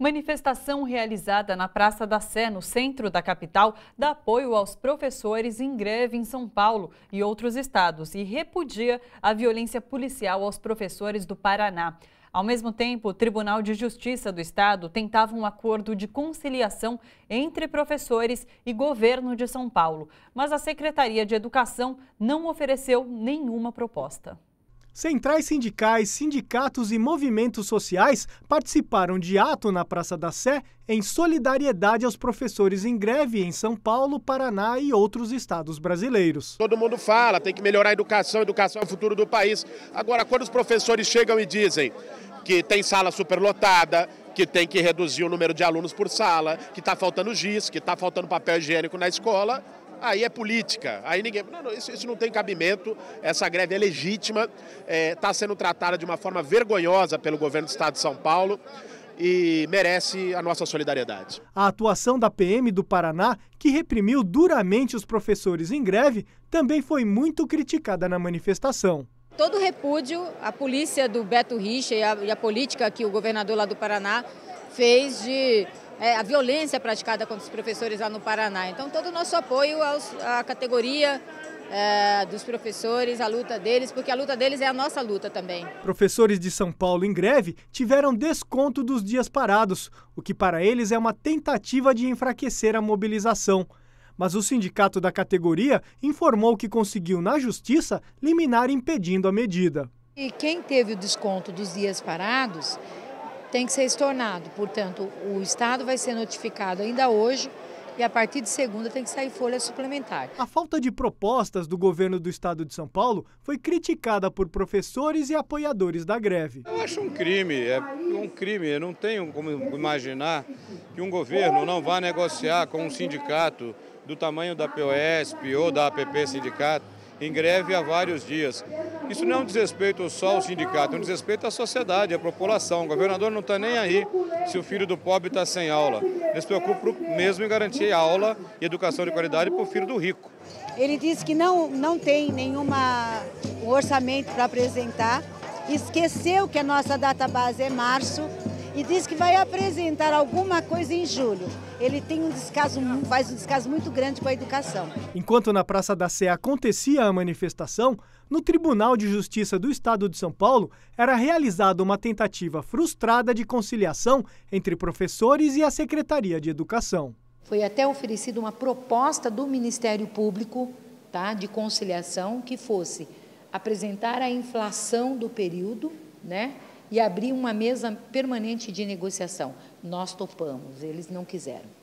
Manifestação realizada na Praça da Sé, no centro da capital, dá apoio aos professores em greve em São Paulo e outros estados e repudia a violência policial aos professores do Paraná. Ao mesmo tempo, o Tribunal de Justiça do Estado tentava um acordo de conciliação entre professores e governo de São Paulo, mas a Secretaria de Educação não ofereceu nenhuma proposta. Centrais sindicais, sindicatos e movimentos sociais participaram de ato na Praça da Sé em solidariedade aos professores em greve em São Paulo, Paraná e outros estados brasileiros. Todo mundo fala, tem que melhorar a educação, a educação é o futuro do país. Agora, quando os professores chegam e dizem que tem sala superlotada, que tem que reduzir o número de alunos por sala, que está faltando giz, que está faltando papel higiênico na escola, aí é política, aí ninguém. Não, não, isso, isso não tem cabimento, essa greve é legítima, está é, tá sendo tratada de uma forma vergonhosa pelo governo do estado de São Paulo e merece a nossa solidariedade. A atuação da PM do Paraná, que reprimiu duramente os professores em greve, também foi muito criticada na manifestação todo repúdio à polícia do Beto Richa e, e à política que o governador lá do Paraná fez de é, a violência praticada contra os professores lá no Paraná. Então, todo o nosso apoio aos, à categoria é, dos professores, à luta deles, porque a luta deles é a nossa luta também. Professores de São Paulo em greve tiveram desconto dos dias parados, o que para eles é uma tentativa de enfraquecer a mobilização mas o sindicato da categoria informou que conseguiu na justiça liminar impedindo a medida. E quem teve o desconto dos dias parados tem que ser estornado. Portanto, o Estado vai ser notificado ainda hoje e a partir de segunda tem que sair folha suplementar. A falta de propostas do governo do estado de São Paulo foi criticada por professores e apoiadores da greve. Eu acho um crime, é um crime. Eu não tenho como imaginar que um governo não vá negociar com um sindicato do tamanho da POSP ou da APP Sindicato, em greve há vários dias. Isso não é um desrespeito só ao sindicato, é um desrespeito à sociedade, à população. O governador não está nem aí se o filho do pobre está sem aula. Ele se preocupa mesmo em garantir aula e educação de qualidade para o filho do rico. Ele disse que não, não tem nenhuma orçamento para apresentar, esqueceu que a nossa data base é março, e diz que vai apresentar alguma coisa em julho. Ele tem um descaso, faz um descaso muito grande com a educação. Enquanto na Praça da Sé acontecia a manifestação, no Tribunal de Justiça do Estado de São Paulo era realizada uma tentativa frustrada de conciliação entre professores e a Secretaria de Educação. Foi até oferecida uma proposta do Ministério Público tá, de conciliação que fosse apresentar a inflação do período, né? e abrir uma mesa permanente de negociação. Nós topamos, eles não quiseram.